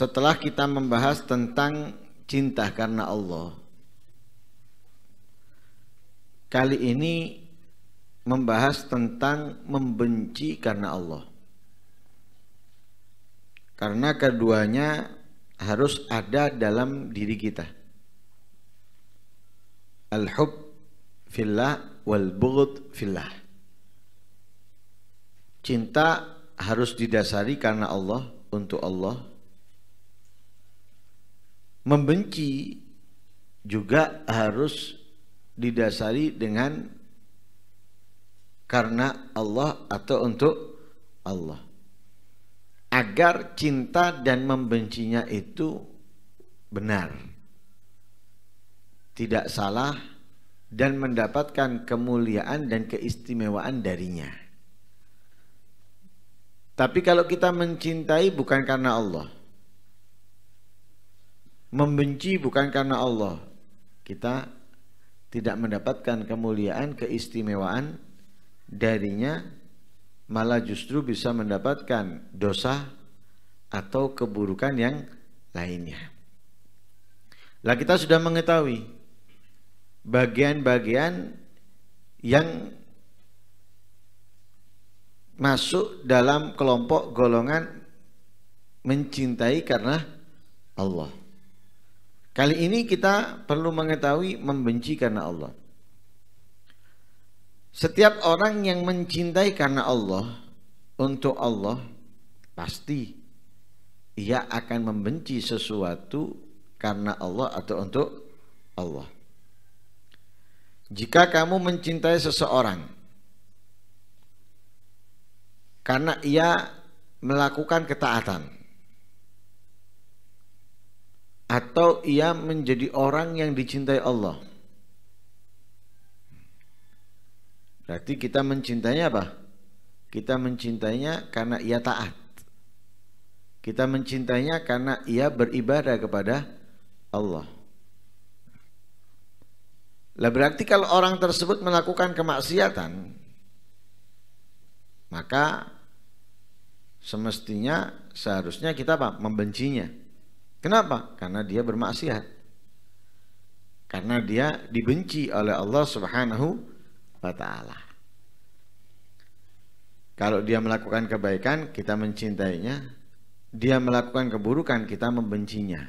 setelah kita membahas tentang cinta karena Allah kali ini membahas tentang membenci karena Allah karena keduanya harus ada dalam diri kita al-hub fillah wal bughd fillah cinta harus didasari karena Allah untuk Allah membenci juga harus didasari dengan karena Allah atau untuk Allah. Agar cinta dan membencinya itu benar. Tidak salah dan mendapatkan kemuliaan dan keistimewaan darinya. Tapi kalau kita mencintai bukan karena Allah, membenci bukan karena Allah kita tidak mendapatkan kemuliaan keistimewaan darinya malah justru bisa mendapatkan dosa atau keburukan yang lainnya lah kita sudah mengetahui bagian-bagian yang masuk dalam kelompok golongan mencintai karena Allah. Kali ini kita perlu mengetahui membenci karena Allah. Setiap orang yang mencintai karena Allah, untuk Allah, pasti ia akan membenci sesuatu karena Allah atau untuk Allah. Jika kamu mencintai seseorang karena ia melakukan ketaatan, atau ia menjadi orang yang dicintai Allah. Berarti kita mencintainya apa? Kita mencintainya karena ia taat. Kita mencintainya karena ia beribadah kepada Allah. Lah berarti kalau orang tersebut melakukan kemaksiatan, maka semestinya seharusnya kita apa? membencinya. Kenapa? Karena dia bermaksiat. Karena dia dibenci oleh Allah Subhanahu wa taala. Kalau dia melakukan kebaikan, kita mencintainya. Dia melakukan keburukan, kita membencinya.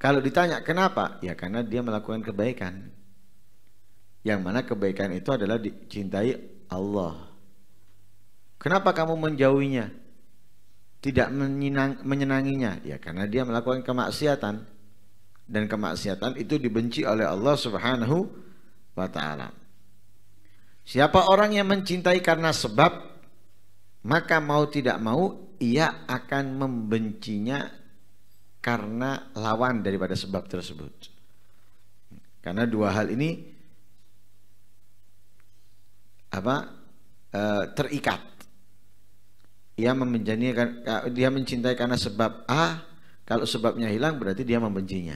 Kalau ditanya kenapa? Ya karena dia melakukan kebaikan. Yang mana kebaikan itu adalah dicintai Allah. Kenapa kamu menjauhinya? tidak menyenang, menyenanginya ya karena dia melakukan kemaksiatan dan kemaksiatan itu dibenci oleh Allah Subhanahu wa taala. Siapa orang yang mencintai karena sebab maka mau tidak mau ia akan membencinya karena lawan daripada sebab tersebut. Karena dua hal ini apa? Eh, terikat ia membenci kan, dia mencintai karena sebab A kalau sebabnya hilang berarti dia membencinya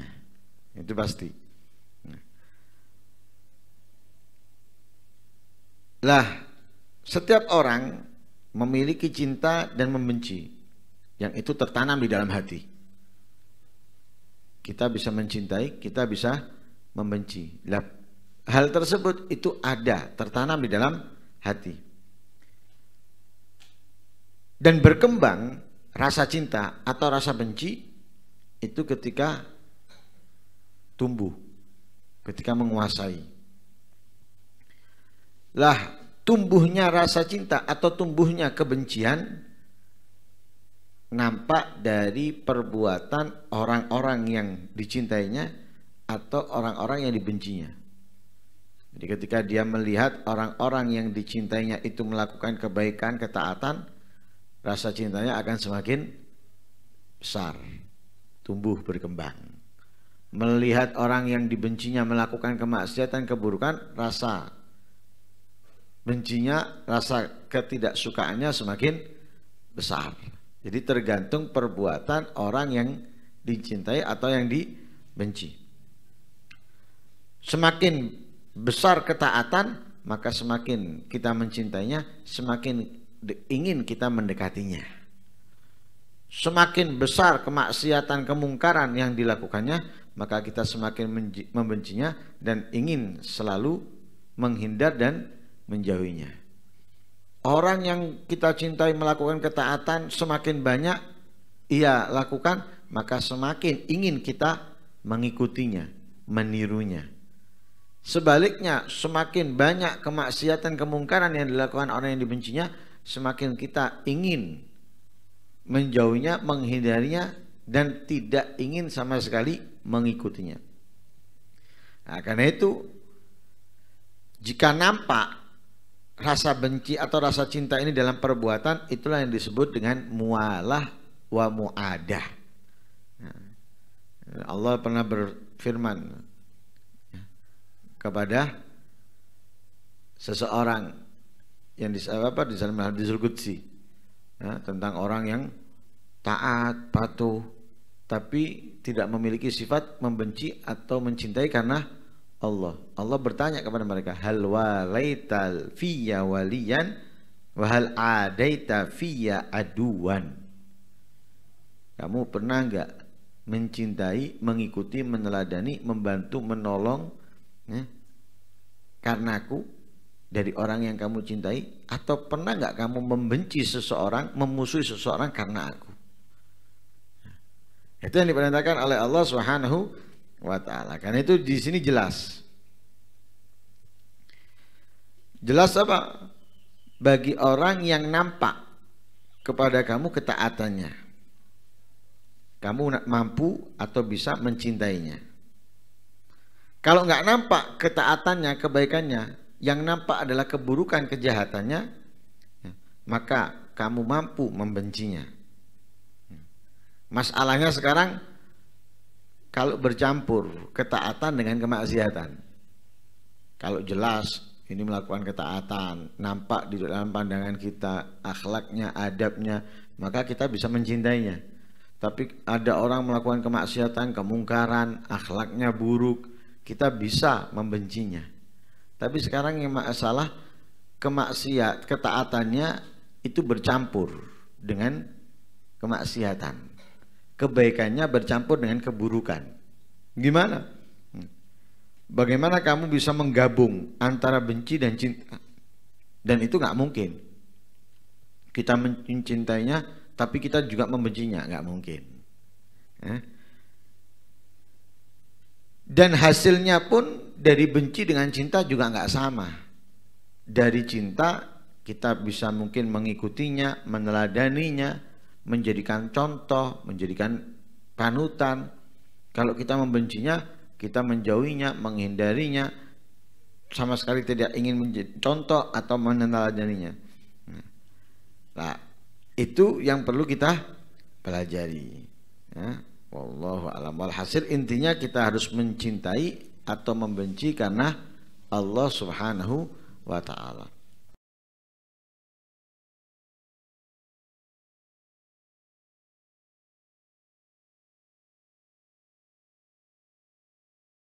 itu pasti lah setiap orang memiliki cinta dan membenci yang itu tertanam di dalam hati kita bisa mencintai kita bisa membenci lah hal tersebut itu ada tertanam di dalam hati dan berkembang rasa cinta atau rasa benci itu ketika tumbuh, ketika menguasai. Lah, tumbuhnya rasa cinta atau tumbuhnya kebencian nampak dari perbuatan orang-orang yang dicintainya atau orang-orang yang dibencinya. Jadi ketika dia melihat orang-orang yang dicintainya itu melakukan kebaikan, ketaatan, rasa cintanya akan semakin besar, tumbuh berkembang. Melihat orang yang dibencinya melakukan kemaksiatan keburukan, rasa bencinya, rasa ketidaksukaannya semakin besar. Jadi tergantung perbuatan orang yang dicintai atau yang dibenci. Semakin besar ketaatan, maka semakin kita mencintainya, semakin ingin kita mendekatinya. Semakin besar kemaksiatan kemungkaran yang dilakukannya, maka kita semakin membencinya dan ingin selalu menghindar dan menjauhinya. Orang yang kita cintai melakukan ketaatan semakin banyak ia lakukan, maka semakin ingin kita mengikutinya, menirunya. Sebaliknya, semakin banyak kemaksiatan kemungkaran yang dilakukan orang yang dibencinya, semakin kita ingin menjauhinya, menghindarinya, dan tidak ingin sama sekali mengikutinya. Nah, karena itu, jika nampak rasa benci atau rasa cinta ini dalam perbuatan, itulah yang disebut dengan mualah wa muadah. Nah, Allah pernah berfirman kepada seseorang yang dis, apa di dalam hadis qudsi ya, tentang orang yang taat, patuh tapi tidak memiliki sifat membenci atau mencintai karena Allah. Allah bertanya kepada mereka, "Hal walaital fiya walian wahal adaita fiya aduan?" Kamu pernah nggak mencintai, mengikuti, meneladani, membantu, menolong ya, aku dari orang yang kamu cintai atau pernah nggak kamu membenci seseorang memusuhi seseorang karena aku itu yang diperintahkan oleh Allah Subhanahu wa taala karena itu di sini jelas jelas apa bagi orang yang nampak kepada kamu ketaatannya kamu mampu atau bisa mencintainya kalau nggak nampak ketaatannya kebaikannya yang nampak adalah keburukan kejahatannya, ya, maka kamu mampu membencinya. Ya. Masalahnya sekarang kalau bercampur ketaatan dengan kemaksiatan. Kalau jelas ini melakukan ketaatan, nampak di dalam pandangan kita, akhlaknya, adabnya, maka kita bisa mencintainya. Tapi ada orang melakukan kemaksiatan, kemungkaran, akhlaknya buruk, kita bisa membencinya. Tapi sekarang yang masalah kemaksiat, ketaatannya itu bercampur dengan kemaksiatan. Kebaikannya bercampur dengan keburukan. Gimana? Hmm. Bagaimana kamu bisa menggabung antara benci dan cinta? Dan itu nggak mungkin. Kita mencintainya, tapi kita juga membencinya, nggak mungkin. Eh? Dan hasilnya pun dari benci dengan cinta juga nggak sama. Dari cinta kita bisa mungkin mengikutinya, meneladaninya, menjadikan contoh, menjadikan panutan. Kalau kita membencinya, kita menjauhinya, menghindarinya, sama sekali tidak ingin menjadi contoh atau meneladaninya. Nah, itu yang perlu kita pelajari. Ya. Wallahu alam walhasil intinya kita harus mencintai atau membenci karena Allah Subhanahu wa taala.